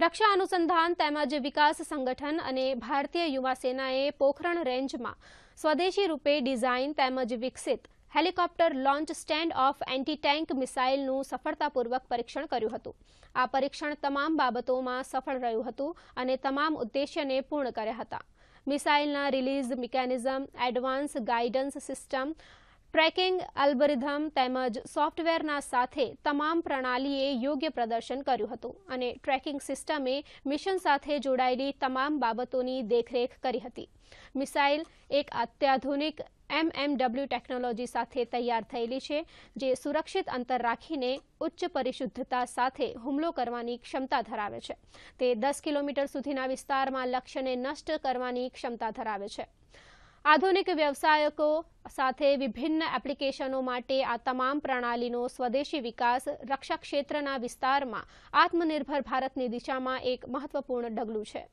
રક્ષા અનુસંધાન તેમજ વિકાસ સંગઠન અને ભારતીય યુવા સેનાએ પોખરણ રેન્જમાં સ્વદેશી રૂપે ડિઝાઇન તેમજ વિકસિત helicopter launch stand off anti tank મિસાઇલનું સફળતાપૂર્વક પરીક્ષણ કર્યું હતું આ પરીક્ષણ તમામ બાબતોમાં સફળ રહ્યું હતું અને તમામ ઉદ્દેશ્યને પૂર્ણ કર્યા હતા મિસાઇલના release mechanism advance guidance system tracking algorithm તેમજ સોફ્ટવેરના સાથે તમામ પ્રણાલીએ યોગ્ય પ્રદર્શન કર્યું હતું અને ટ્રેકિંગ સિસ્ટમે મિશન સાથે જોડાયેલી તમામ બાબતોની દેખરેખ કરી હતી મિસાઇલ એક અત્યાધુનિક એમએમડબલ્યુ ટેકનોલોજી સાથે તૈયાર થયેલી છે જે સુરક્ષિત અંતર રાખીને ઉચ્ચ પરિશુદ્ધતા સાથે હુમલો કરવાની ક્ષમતા ધરાવે છે તે દસ કિલોમીટર સુધીના વિસ્તારમાં લક્ષ્યને નષ્ટ કરવાની ક્ષમતા ધરાવે છે આધુનિક વ્યવસાયકો સાથે વિભિન્ન એપ્લિકેશનો માટે આ તમામ પ્રણાલીનો સ્વદેશી વિકાસ રક્ષા ક્ષેત્રના વિસ્તારમાં આત્મનિર્ભર ભારતની દિશામાં એક મહત્વપૂર્ણ ડગલું છે